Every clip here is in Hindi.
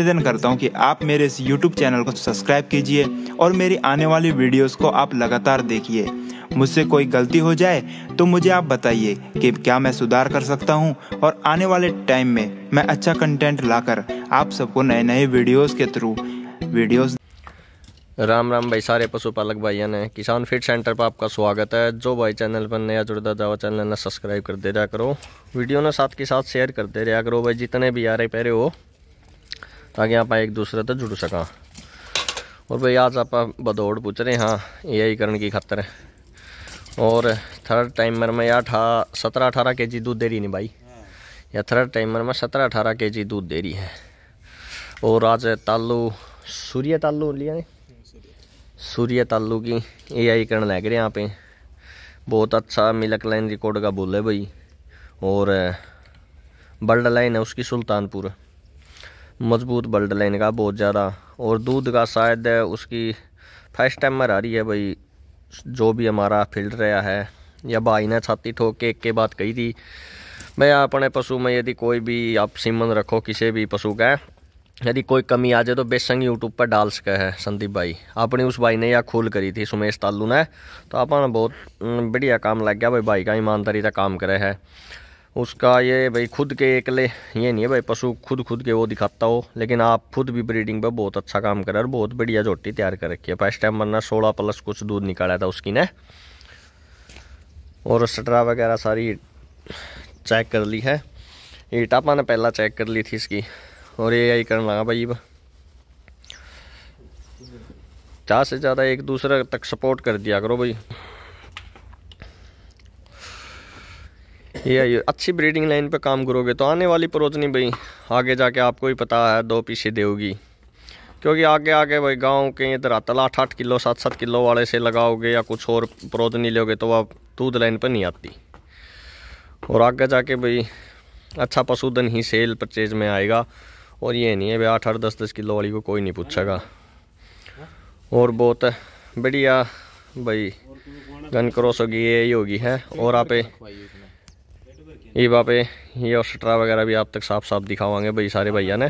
निवेदन करता हूँ कि आप मेरे इस YouTube चैनल को सब्सक्राइब कीजिए और मेरी आने वाली वीडियोस को आप लगातार देखिए मुझसे कोई गलती हो जाए तो मुझे आप बताइए कि क्या मैं सुधार कर सकता हूँ और आने वाले टाइम में मैं अच्छा कंटेंट लाकर आप सबको नए नए वीडियोस के थ्रू वीडियोस राम राम भाई सारे पशुपालक भाइयों ने किसान फिट सेंटर पर आपका स्वागत है जो भाई चैनल पर नया जुड़ता जावा चैनल ने सब्सक्राइब कर दे रहा करो वीडियो ने साथ के साथ शेयर कर दे रहा करो भाई जितने भी आ रहे पेरे हो ताकि आप एक दूसरे तक जुड़ सका और भाई आज आप बदौड़ पूछ रहे हाँ यही करण की खातर और थर्ड टाइमर में या अठा सत्रह अठारह के जी दूध दे रही नहीं भाई या थर्ड टाइमर में सत्रह अठारह के जी दूध दे रही है और आज तालू सूर्य तालू लिया ने सूर्य तालू की ए आई करण लग रहे यहाँ पे बहुत अच्छा मिलक लाइन रिकॉर्ड का बोल है भाई और बल्ड लाइन है उसकी सुल्तानपुर मजबूत बल्ड है का बहुत ज़्यादा और दूध का शायद उसकी फर्स्ट टाइम आ रही है भाई जो भी हमारा फील्ड रहा है या भाई ने छाती ठोक के एक के बात कही थी मैं अपने पशु में यदि कोई भी आप सीमन रखो किसी भी पशु का यदि कोई कमी आ जाए तो बेसंग यूट्यूब पर डाल सके है संदीप भाई अपनी उस भाई ने या खोल करी थी सुमेश तालू ने तो अपन बहुत बढ़िया काम लग गया भाई भाई का ईमानदारी का काम करे है उसका ये भाई खुद के एकले ये नहीं है भाई पशु खुद खुद के वो दिखाता हो लेकिन आप खुद भी ब्रीडिंग पे बहुत अच्छा काम रहे और बहुत बढ़िया जोटी तैयार कर रखी है फर्स्ट टाइम मरना सोलह प्लस कुछ दूध निकाला था उसकी ने और स्टरा वगैरह सारी चेक कर ली है ईटापा ने पहला चेक कर ली थी इसकी और ये यही करने लगा भाई ज़्यादा से ज़्यादा एक दूसरे तक सपोर्ट कर दिया करो भाई ये अच्छी ब्रीडिंग लाइन पे काम करोगे तो आने वाली परोजनी भाई आगे जाके आपको ही पता है दो पीछे देगी क्योंकि आगे आगे भाई गांव के इधर आतल आठ आठ किलो सात सात किलो वाले से लगाओगे या कुछ और परोजनी लोगे तो आप दूध लाइन पर नहीं आती और आगे जाके भाई अच्छा पशुधन ही सेल परचेज में आएगा और ये नहीं है भाई आठ आठ दस दस किलो वाली को कोई नहीं पूछेगा और बहुत बढ़िया भाई गन क्रॉस होगी ये होगी है और आप ये बापे ये और शटरा वगैरह भी आप तक साफ साफ दिखावाएंगे भाई सारे भैया ने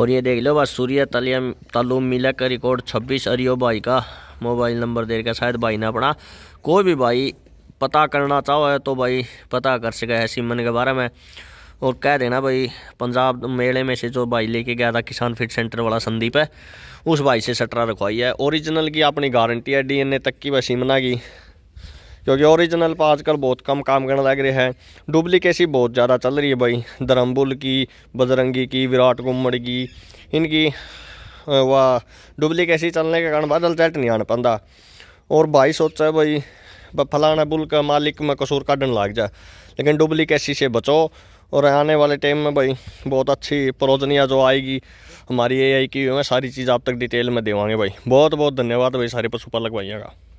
और ये देख लो बस सूर्य तलियम तालुम मिला का रिकॉर्ड छब्बीस अरियो भाई का मोबाइल नंबर दे रखा शायद भाई ने अपना कोई भी भाई पता करना चाहो है तो भाई पता कर सके है सिमन के बारे में और कह देना भाई पंजाब मेले में से जो भाई लेके गया था किसान फिट सेंटर वाला संदीप है उस भाई से सटरा रखवाई है ओरिजिनल की अपनी गारंटी है डीएनए तक की व सिमना की क्योंकि ओरिजिनल पर तो आजकल बहुत कम काम करने लग रहे हैं डुप्लीकेसी बहुत ज़्यादा चल रही है भाई धर्मबुल की बजरंगी की विराट कुम्बड़ की इनकी वह डुप्लीकेसी चलने के कारण बादल चैट नहीं आने पाता और भाई सोचा है भाई फलाना बुल का मालिक में कसूर काटन लाग जा लेकिन डुप्लीकेसी से बचो और आने वाले टाइम में भाई बहुत अच्छी प्रोजनिया जो आएगी हमारी ए आई की मैं सारी चीज़ आप तक डिटेल में देवांगे भाई बहुत बहुत धन्यवाद भाई सारे पशुपालक भाइयों का